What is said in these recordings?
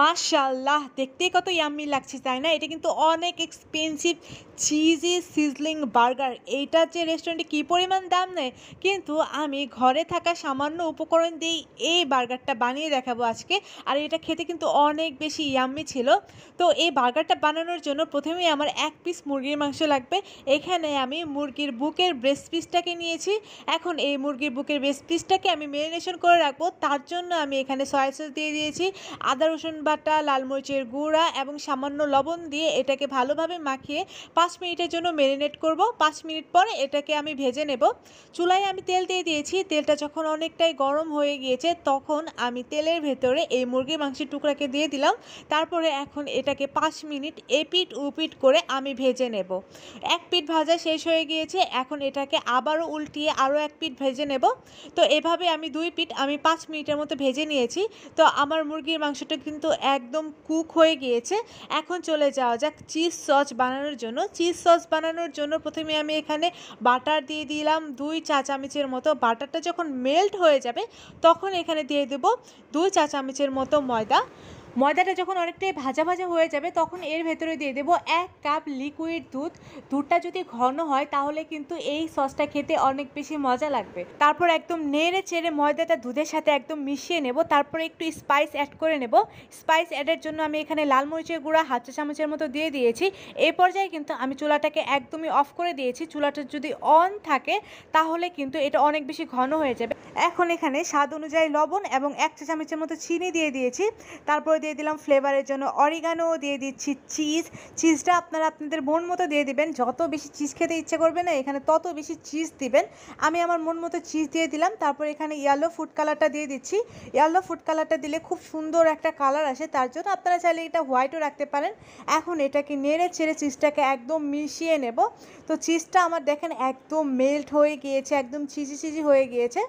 মাশাল্লাহ দেখতেই কত ইয়াম্মি লাগছে তাই না এটা কিন্তু অনেক এক্সপেন্সিভ চিজি সিজলিং বার্গার এইটা যে রেস্টুরেন্টে কী পরিমাণ দাম নেয় কিন্তু আমি ঘরে থাকা সামান্য উপকরণ দিয়েই এই বার্গারটা বানিয়ে দেখাবো আজকে আর এটা খেতে কিন্তু অনেক বেশি ইয়াম্মি ছিল তো এই বার্গারটা বানানোর জন্য প্রথমেই আমার এক পিস মুরগির মাংস লাগবে এখানে আমি মুরগির বুকের ব্রেস্ট পিসটাকে নিয়েছি এখন এই মুরগির বুকের ব্রেস্ট পিসটাকে আমি মেরিনেশন করে রাখবো তার জন্য আমি এখানে সয়া সস দিয়ে দিয়েছি আদা রসুন রসুন বাটা লাল মরিচের গুঁড়া এবং সামান্য লবণ দিয়ে এটাকে ভালোভাবে মাখিয়ে পাঁচ মিনিটের জন্য ম্যারিনেট করব পাঁচ মিনিট পরে এটাকে আমি ভেজে নেব চুলায় আমি তেল দিয়ে দিয়েছি তেলটা যখন অনেকটাই গরম হয়ে গিয়েছে তখন আমি তেলের ভেতরে এই মুরগির মাংসের টুকরাকে দিয়ে দিলাম তারপরে এখন এটাকে পাঁচ মিনিট এপিট উপিট করে আমি ভেজে নেব এক পিঠ ভাজা শেষ হয়ে গিয়েছে এখন এটাকে আবারও উল্টিয়ে আরও এক পিঠ ভেজে নেব তো এভাবে আমি দুই পিঠ আমি পাঁচ মিনিটের মতো ভেজে নিয়েছি তো আমার মুরগির মাংসটা কিন্তু কিন্তু একদম কুক হয়ে গিয়েছে এখন চলে যাওয়া যাক চিজ সস বানানোর জন্য চিজ সস বানানোর জন্য প্রথমে আমি এখানে বাটার দিয়ে দিলাম দুই চা চামচের মতো বাটারটা যখন মেল্ট হয়ে যাবে তখন এখানে দিয়ে দেব দুই চা চামচের মতো ময়দা ময়দাটা যখন অনেকটাই ভাজা ভাজা হয়ে যাবে তখন এর ভেতরে দিয়ে দেবো এক কাপ লিকুইড দুধ দুধটা যদি ঘন হয় তাহলে কিন্তু এই সসটা খেতে অনেক বেশি মজা লাগবে তারপর একদম নেড়ে চেড়ে ময়দাটা দুধের সাথে একদম মিশিয়ে নেব তারপরে একটু স্পাইস অ্যাড করে নেব স্পাইস অ্যাডের জন্য আমি এখানে লাল মরিচের গুঁড়া হাত চামচের মতো দিয়ে দিয়েছি এই পর্যায়ে কিন্তু আমি চুলাটাকে একদমই অফ করে দিয়েছি চুলাটা যদি অন থাকে তাহলে কিন্তু এটা অনেক বেশি ঘন হয়ে যাবে এখন এখানে স্বাদ অনুযায়ী লবণ এবং এক চা চামচের মতো চিনি দিয়ে দিয়েছি তারপরে দিয়ে দিলাম ফ্লেভারের জন্য অরিগানো দিয়ে দিচ্ছি চিজ চিজটা আপনারা আপনাদের মন মতো দিয়ে দিবেন যত বেশি চিজ খেতে ইচ্ছে করবে না এখানে তত বেশি চিজ দিবেন আমি আমার মন মতো চিজ দিয়ে দিলাম তারপর এখানে ইয়েলো ফুড কালারটা দিয়ে দিচ্ছি ইয়েলো ফুড কালারটা দিলে খুব সুন্দর একটা কালার আসে তার জন্য আপনারা চাইলে এটা হোয়াইটও রাখতে পারেন এখন এটাকে নেড়ে ছেড়ে চিজটাকে একদম মিশিয়ে নেব তো চিজটা আমার দেখেন একদম মেল্ট হয়ে গিয়েছে একদম চিজি চিজি হয়ে গিয়েছে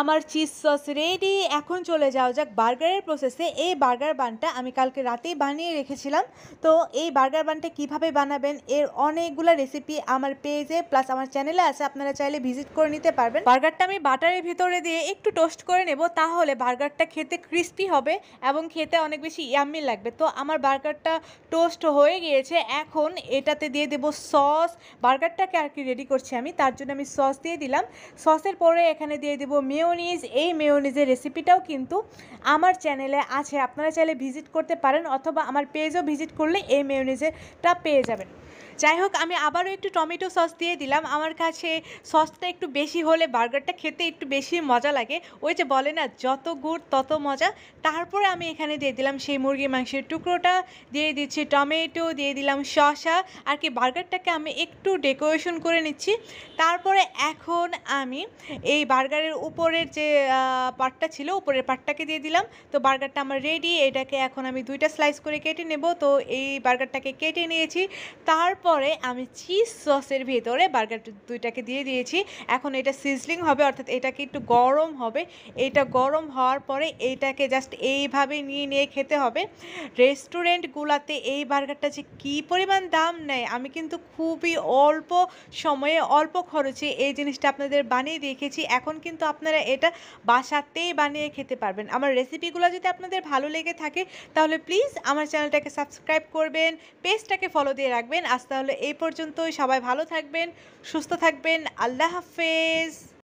আমার চিজ সস রেডি এখন চলে যাওয়া যাক বার্গারের প্রসেসে এই বার্গার বানটা আমি কালকে রাতেই বানিয়ে রেখেছিলাম তো এই বার্গার বানটা কিভাবে বানাবেন এর অনেকগুলো রেসিপি আমার পেজে প্লাস আমার চ্যানেলে আছে আপনারা চাইলে ভিজিট করে নিতে পারবেন বার্গারটা আমি বাটারের ভিতরে দিয়ে একটু টোস্ট করে নেব তাহলে বার্গারটা খেতে ক্রিস্পি হবে এবং খেতে অনেক বেশি ইয়াম্মি লাগবে তো আমার বার্গারটা টোস্ট হয়ে গিয়েছে এখন এটাতে দিয়ে দেব সস বার্গারটাকে আর কি রেডি করছি আমি তার জন্য আমি সস দিয়ে দিলাম সসের পরে এখানে দিয়ে দেবো মি মেয়োনিজ এই মেয়নিজের রেসিপিটাও কিন্তু আমার চ্যানেলে আছে আপনারা চাইলে ভিজিট করতে পারেন অথবা আমার পেজও ভিজিট করলে এই মেয়নিজেরটা পেয়ে যাবেন যাই হোক আমি আবারও একটু টমেটো সস দিয়ে দিলাম আমার কাছে সসটা একটু বেশি হলে বার্গারটা খেতে একটু বেশি মজা লাগে ওই যে বলে না যত গুড় তত মজা তারপরে আমি এখানে দিয়ে দিলাম সেই মুরগির মাংসের টুকরোটা দিয়ে দিচ্ছি টমেটো দিয়ে দিলাম শসা আর কি বার্গারটাকে আমি একটু ডেকোরেশন করে নিচ্ছি তারপরে এখন আমি এই বার্গারের উপর উপরের যে পাটটা ছিল উপরের পাটটাকে দিয়ে দিলাম তো বার্গারটা আমার রেডি এটাকে এখন আমি দুইটা স্লাইস করে কেটে নেব তো এই বার্গারটাকে কেটে নিয়েছি তারপরে আমি চিজ সসের ভেতরে বার্গার দুইটাকে দিয়ে দিয়েছি এখন এটা সিজলিং হবে অর্থাৎ এটাকে একটু গরম হবে এটা গরম হওয়ার পরে এটাকে জাস্ট এইভাবে নিয়ে নিয়ে খেতে হবে রেস্টুরেন্টগুলাতে এই বার্গারটা যে কী পরিমাণ দাম নেয় আমি কিন্তু খুবই অল্প সময়ে অল্প খরচে এই জিনিসটা আপনাদের বানিয়ে দেখেছি এখন কিন্তু আপনারা আপনারা এটা বাসাতেই বানিয়ে খেতে পারবেন আমার রেসিপিগুলো যদি আপনাদের ভালো লেগে থাকে তাহলে প্লিজ আমার চ্যানেলটাকে সাবস্ক্রাইব করবেন পেজটাকে ফলো দিয়ে রাখবেন আজ তাহলে এই পর্যন্তই সবাই ভালো থাকবেন সুস্থ থাকবেন আল্লাহ হাফেজ